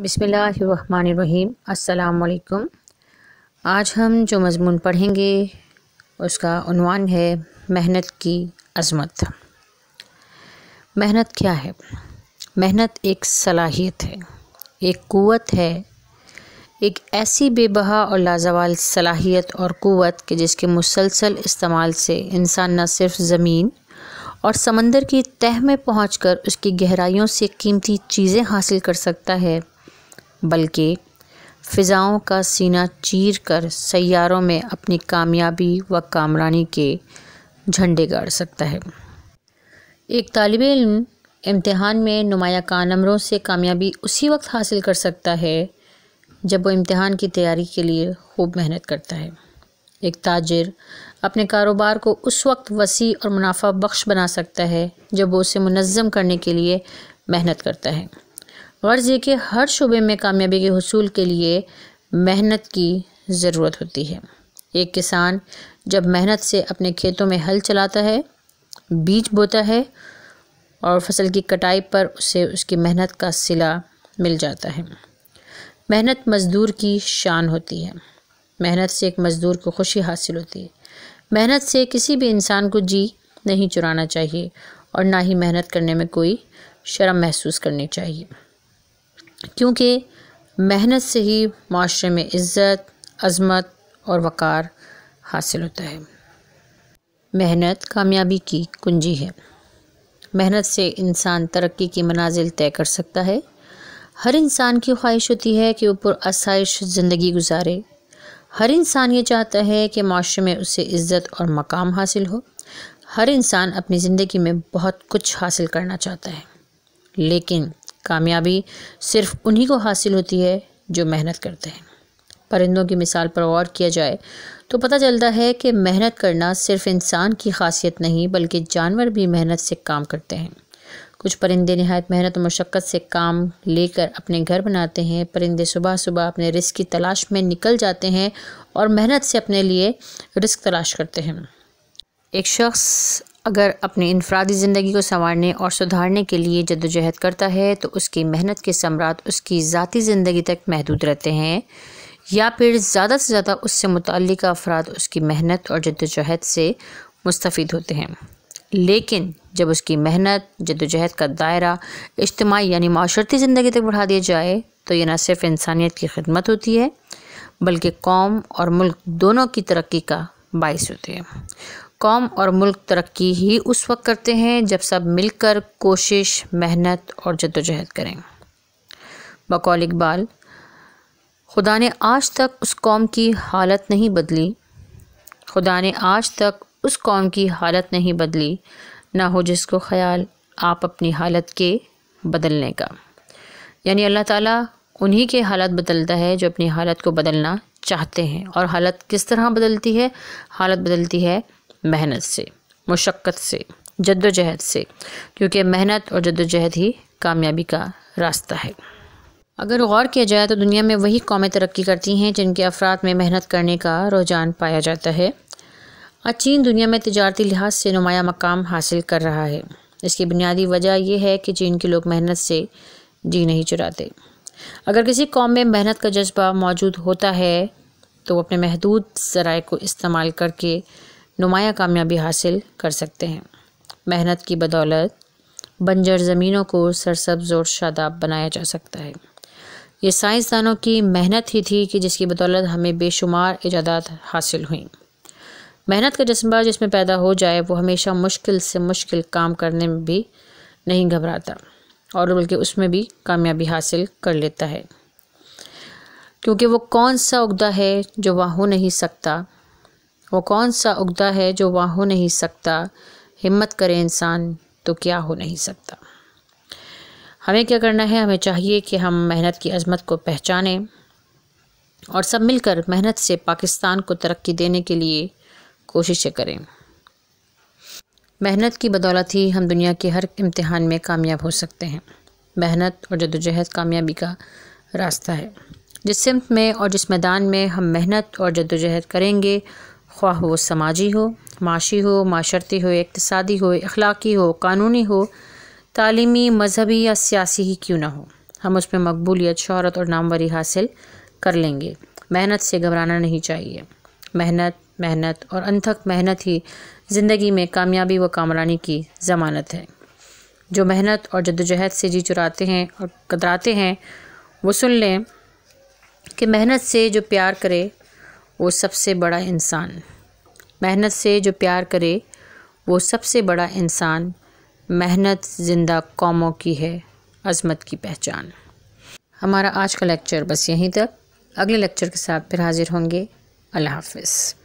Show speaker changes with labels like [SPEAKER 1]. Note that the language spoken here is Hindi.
[SPEAKER 1] बिसमीम् अल्लाम आज हम जो मज़मून पढ़ेंगे उसका उनवान है मेहनत की अजमत मेहनत क्या है मेहनत एक सलाहियत है एक क़वत है एक ऐसी बेबहा और लाजवाल सलाहियत और क़वत कि जिसके मुसलसल इस्तेमाल से इंसान न सिर्फ ज़मीन और समंदर की तह में पहुंचकर उसकी गहराइयों से कीमती चीज़ें हासिल कर सकता है बल्कि फ़िज़ाओं का सीना चीर कर सैारों में अपनी कामयाबी व कामरानी के झंडे गाड़ सकता है एक तालब इम इम्तहान में नुमाया का नमरों से कामयाबी उसी वक्त हासिल कर सकता है जब वो इम्तहान की तैयारी के लिए खूब मेहनत करता है एक ताजर अपने कारोबार को उस वक्त वसी और मुनाफा बख्श बना सकता है जब वो उसे मुनज़म करने के लिए मेहनत करता है गर्ज़ ये कि हर शुबे में कामयाबी के हसूल के लिए मेहनत की ज़रूरत होती है एक किसान जब मेहनत से अपने खेतों में हल चलाता है बीज बोता है और फसल की कटाई पर उसे उसकी मेहनत का सिला मिल जाता है मेहनत मज़दूर की शान होती है मेहनत से एक मज़दूर को खुशी हासिल होती है मेहनत से किसी भी इंसान को जी नहीं चुराना चाहिए और ना ही मेहनत करने में कोई शर्म महसूस करनी चाहिए क्योंकि मेहनत से ही माशरे में इज़्ज़त अज़मत और वक़ार हासिल होता है मेहनत कामयाबी की कुंजी है मेहनत से इंसान तरक्की की मनाजिल तय कर सकता है हर इंसान की ख्वाहिश होती है कि वो आसाइश ज़िंदगी गुजारे हर इंसान ये चाहता है कि माशरे में उसे इज़्ज़त और मकाम हासिल हो हर इंसान अपनी ज़िंदगी में बहुत कुछ हासिल करना चाहता है लेकिन कामयाबी सिर्फ उन्हीं को हासिल होती है जो मेहनत करते हैं परिंदों की मिसाल पर गौर किया जाए तो पता चलता है कि मेहनत करना सिर्फ इंसान की खासियत नहीं बल्कि जानवर भी मेहनत से काम करते हैं कुछ परिंदे नहायत मेहनत और मशक्क़त से काम लेकर अपने घर बनाते हैं परिंदे सुबह सुबह अपने रिस्क की तलाश में निकल जाते हैं और मेहनत से अपने लिए रिस्क तलाश करते हैं एक शख्स अगर अपनी इनफरादी ज़िंदगी को संवारने और सुधारने के लिए जद्दोजहद करता है तो उसकी मेहनत के सम्राट उसकी ज़ाती ज़िंदगी तक महदूद रहते हैं या फिर ज़्यादा से ज़्यादा उससे मुतल अफराद उसकी मेहनत और जद्दोजहद से मुस्तफ़ होते हैं लेकिन जब उसकी मेहनत जद्दोजहद का दायरा इज्तमी यानी माशरती ज़िंदगी तक बढ़ा दिया जाए तो यह न सिर्फ इंसानियत की खिदमत होती है बल्कि कौम और मुल्क दोनों की तरक्की का बायस होते हैं कौम और मुल्क तरक्की ही उस वक्त करते हैं जब सब मिलकर कोशिश मेहनत और जदोजहद करें बकौल इकबाल खुदा ने आज तक उस कौम की हालत नहीं बदली खुदा ने आज तक उस कौम की हालत नहीं बदली ना हो जिसको ख्याल आप अपनी हालत के बदलने का यानी अल्लाह ताला उन्हीं के हालत बदलता है जो अपनी हालत को बदलना चाहते हैं और हालत किस तरह बदलती है हालत बदलती है मेहनत से मुशक्क़त से जद्दोजहद से क्योंकि मेहनत और जद्दोजहद ही कामयाबी का रास्ता है अगर गौर किया जाए तो दुनिया में वही कौमें तरक्की करती हैं जिनके अफराद में मेहनत करने का रुझान पाया जाता है आज चीन दुनिया में तजारती लिहाज से नुमाया मकाम हासिल कर रहा है इसकी बुनियादी वजह यह है कि चीन के लोग मेहनत से जी नहीं चुराते अगर किसी कौम में मेहनत का जज्बा मौजूद होता है तो अपने महदूद ज़राए को इस्तेमाल करके नुमाया कामयाबी हासिल कर सकते हैं मेहनत की बदौलत बंजर ज़मीनों को सरसब्ज और शादाब बनाया जा सकता है ये साइंसदानों की मेहनत ही थी कि जिसकी बदौलत हमें बेशुमार इजादात हासिल हुई मेहनत का जज्बा जिसमें पैदा हो जाए वो हमेशा मुश्किल से मुश्किल काम करने में भी नहीं घबराता और बल्कि उसमें भी कामयाबी हासिल कर लेता है क्योंकि वो कौन सा उगदा है जो वह हो नहीं सकता वो कौन सा उगदा है जो वहाँ हो नहीं सकता हिम्मत करे इंसान तो क्या हो नहीं सकता हमें क्या करना है हमें चाहिए कि हम मेहनत की अजमत को पहचानें और सब मिलकर मेहनत से पाकिस्तान को तरक्की देने के लिए कोशिशें करें मेहनत की बदौलत ही हम दुनिया के हर इम्तहान में कामयाब हो सकते हैं मेहनत और जदोजहद कामयाबी का रास्ता है जिस सिमत में और जिस मैदान में हम मेहनत और जदोजहद करेंगे ख्वाह वो समाजी हो माशी हो माशरती हो इकतसादी हो अखलाक़ी हो कानूनी हो तालीमी मजहबी या सियासी ही क्यों ना हो हम उसमें मकबूलियत शहरत और नामवरी हासिल कर लेंगे मेहनत से घबराना नहीं चाहिए मेहनत मेहनत और अनथक मेहनत ही ज़िंदगी में कामयाबी व कामरानी की ज़मानत है जो मेहनत और जदोजहद से जी चुराते हैं और कतराते हैं वो सुन लें कि मेहनत से जो प्यार करे वो सबसे बड़ा इंसान मेहनत से जो प्यार करे वो सबसे बड़ा इंसान मेहनत ज़िंदा कौमों की है अजमत की पहचान हमारा आज का लेक्चर बस यहीं तक अगले लेक्चर के साथ फिर हाज़िर होंगे अल्लाह हाफिज़